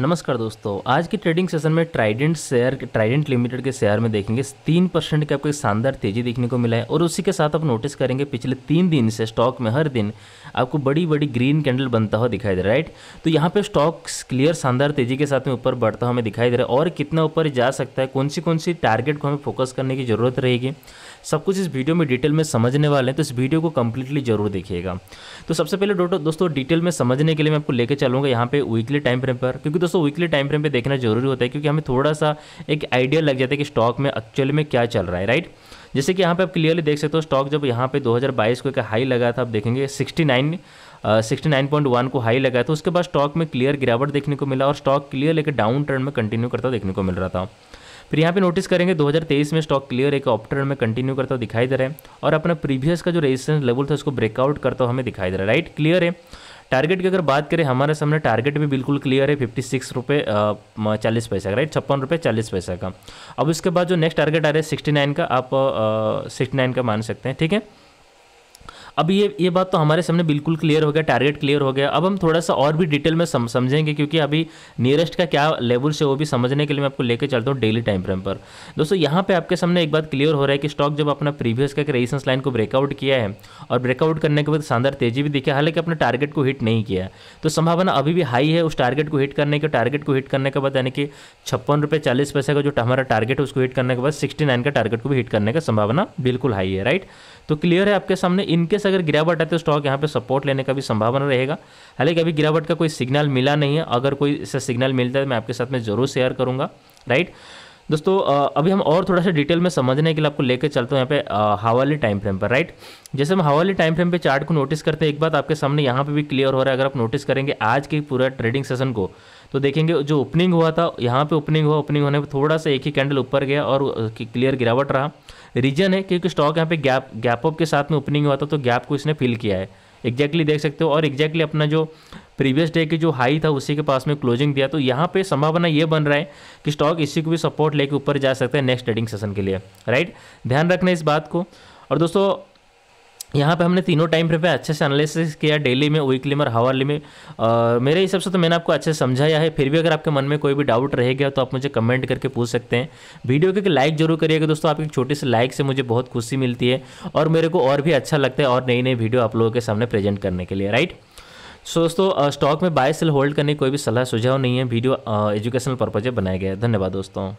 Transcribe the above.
नमस्कार दोस्तों आज के ट्रेडिंग सेशन में ट्राइडेंट शेयर ट्राइडेंट लिमिटेड के शेयर में देखेंगे तीन परसेंट की आपको एक शानदार तेजी देखने को मिला है और उसी के साथ आप नोटिस करेंगे पिछले तीन दिन से स्टॉक में हर दिन आपको बड़ी बड़ी ग्रीन कैंडल बनता हुआ दिखाई दे रहा है राइट तो यहाँ पे स्टॉक क्लियर शानदार तेजी के साथ में ऊपर बढ़ता हुआ हमें दिखाई दे रहा है और कितना ऊपर जा सकता है कौन सी कौन सी टारगेट को हमें फोकस करने की ज़रूरत रहेगी सब कुछ इस वीडियो में डिटेल में समझने वाले हैं तो इस वीडियो को कम्प्लीटली जरूर देखिएगा तो सबसे पहले दोस्तों डिटेल में समझने के लिए मैं आपको लेकर चलूँगा यहाँ पे वीकली टाइम फ्रेम पर क्योंकि दोस्तों वीकली टाइम फ्रेम पे देखना जरूरी होता है क्योंकि हमें थोड़ा सा एक आइडिया लग जाता है कि स्टॉक में एक्चुअल में क्या चल रहा है राइट जैसे कि यहाँ पे आप क्लियरली देख सकते हो स्टॉक जब यहाँ पे 2022 को एक हाई लगा था आप देखेंगे 69 69.1 को हाई लगा था उसके बाद स्टॉक में क्लियर गिरावट देखने को मिला और स्टॉक क्लियर लेकर डाउन टर्न में कंटिन्यू करता देखने को मिल रहा था फिर यहाँ पे नोटिस करेंगे 2023 में स्टॉक क्लियर एक ऑप्टर में कंटिन्यू करता दिखाई दे रहा है और अपना प्रीवियस का जो रेजिस्टेंस लेवल था उसको ब्रेकआउट करता हुआ हमें दिखाई दे रहा है राइट क्लियर है टारगेट की अगर बात करें हमारे सामने टारगेट भी बिल्कुल क्लियर है फिफ्टी सिक्स रुपये चालीस पैसा का राइट छप्पन रुपये चालीस पैसा का अब उसके बाद जो नेक्स्ट टारगेट आ रहा है सिक्सटी नाइन का आप सिक्सटी नाइन का मान सकते हैं ठीक है अब ये ये बात तो हमारे सामने बिल्कुल क्लियर हो गया टारगेट क्लियर हो गया अब हम थोड़ा सा और भी डिटेल में समझेंगे क्योंकि अभी नियरेस्ट का क्या लेवल से वो भी समझने के लिए मैं आपको लेके चलता हूँ डेली टाइम फ्रेम पर दोस्तों यहाँ पे आपके सामने एक बात क्लियर हो रहा है कि स्टॉक जब अपना प्रीवियस का रेजिस्टेंस लाइन को ब्रेकआउट किया है और ब्रेकआउट करने के बाद शानदार तेजी भी दिखी हालांकि अपने टारगेट को हिट नहीं किया तो संभावना अभी भी हाई है उस टारगेट को हिट करने के टारगेट को हिट करने के बाद यानी कि छप्पन रुपये चालीस पैसे का जो हमारा टारगेट है उसको हिट करने के बाद सिक्सटी नाइन का टारगेट को भी हिट करने का संभावना बिल्कुल हाई है राइट तो क्लियर है आपके सामने इनके से अगर गिरावट आती है स्टॉक तो यहाँ पे सपोर्ट लेने का भी संभावना रहेगा हालांकि अभी गिरावट का कोई सिग्नल मिला नहीं है अगर कोई ऐसा सिग्नल मिलता है तो मैं आपके साथ में ज़रूर शेयर करूंगा राइट दोस्तों अभी हम और थोड़ा सा डिटेल में समझने के लिए आपको लेकर चलते हैं यहाँ पे हावाली टाइम फ्रेम पर राइट जैसे हम हावाली टाइम फ्रेम पे चार्ट को नोटिस करते हैं एक बात आपके सामने यहाँ पे भी क्लियर हो रहा है अगर आप नोटिस करेंगे आज के पूरा ट्रेडिंग सेशन को तो देखेंगे जो ओपनिंग हुआ था यहाँ पे ओपनिंग हुआ ओपनिंग होने पर थोड़ा सा एक ही कैंडल ऊपर गया और क्लियर गिरावट रहा रीजन है क्योंकि स्टॉक यहाँ पे गैप गैप अप के साथ में ओपनिंग हुआ था तो गैप को इसने फिल किया है एग्जैक्टली देख सकते हो और एग्जैक्टली अपना जो प्रीवियस डे की जो हाई था उसी के पास में क्लोजिंग दिया तो यहाँ पे संभावना ये बन रहा है कि स्टॉक इसी को भी सपोर्ट लेके ऊपर जा सकता है नेक्स्ट ट्रेडिंग सेशन के लिए राइट ध्यान रखना इस बात को और दोस्तों यहाँ पे हमने तीनों टाइम फ्रेम पे अच्छे से एनालिसिस किया डेली में वीकली में और हावरली में आ, मेरे हिसाब से तो मैंने आपको अच्छे से समझाया है फिर भी अगर आपके मन में कोई भी डाउट रहेगा तो आप मुझे कमेंट करके पूछ सकते हैं वीडियो के लाइक जरूर करिएगा दोस्तों आपकी छोटी सी लाइक से मुझे बहुत खुशी मिलती है और मेरे को और भी अच्छा लगता है और नई नई वीडियो आप लोगों के सामने प्रेजेंट करने के लिए राइट सो दोस्तों स्टॉक में बाय सेल होल्ड करने की कोई भी सलाह सुझाव नहीं है वीडियो एजुकेशनल पर्पज बनाया गया है धन्यवाद दोस्तों